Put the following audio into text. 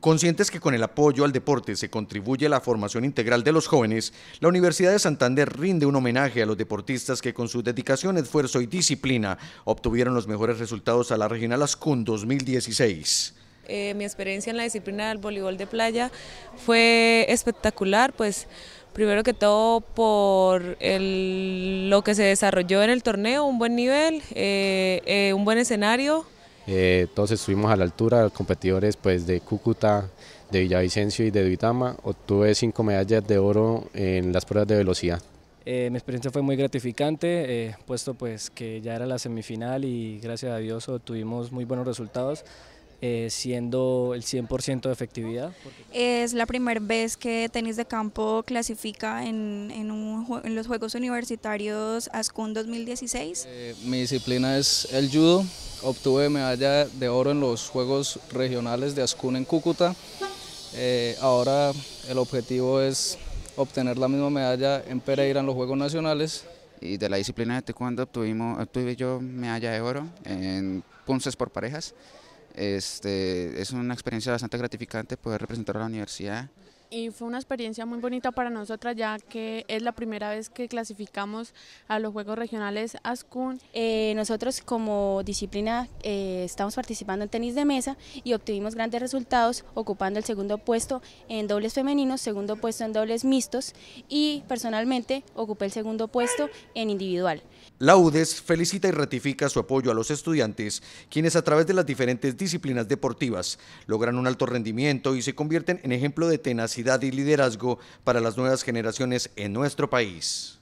Conscientes que con el apoyo al deporte se contribuye a la formación integral de los jóvenes, la Universidad de Santander rinde un homenaje a los deportistas que con su dedicación, esfuerzo y disciplina obtuvieron los mejores resultados a la Regional Ascun 2016. Eh, mi experiencia en la disciplina del voleibol de playa fue espectacular, pues primero que todo por lo que se desarrolló en el torneo, un buen nivel, eh, eh, un buen escenario, eh, todos estuvimos a la altura, competidores pues, de Cúcuta, de Villavicencio y de Duitama. Obtuve cinco medallas de oro en las pruebas de velocidad. Eh, mi experiencia fue muy gratificante, eh, puesto pues que ya era la semifinal y gracias a Dios obtuvimos muy buenos resultados. Eh, siendo el 100% de efectividad. Es la primera vez que tenis de campo clasifica en, en, los Juegos Universitarios ASCUN 2016. Eh, mi disciplina es el judo, obtuve medalla de oro en los Juegos Regionales de ASCUN en Cúcuta. Eh, ahora el objetivo es obtener la misma medalla en Pereira en los Juegos Nacionales y de la disciplina de taekwondo obtuvimos, obtuve yo medalla de oro en punces por parejas este, es una experiencia bastante gratificante poder representar a la universidad. Y fue una experiencia muy bonita para nosotras ya que es la primera vez que clasificamos a los Juegos Regionales ASCUN. Eh, nosotros como disciplina eh, estamos participando en tenis de mesa y obtuvimos grandes resultados ocupando el segundo puesto en dobles femeninos, segundo puesto en dobles mixtos y personalmente ocupé el segundo puesto en individual. UDES felicita y ratifica su apoyo a los estudiantes, quienes a través de las diferentes disciplinas deportivas logran un alto rendimiento y se convierten en ejemplo de tenacidad y liderazgo para las nuevas generaciones en nuestro país.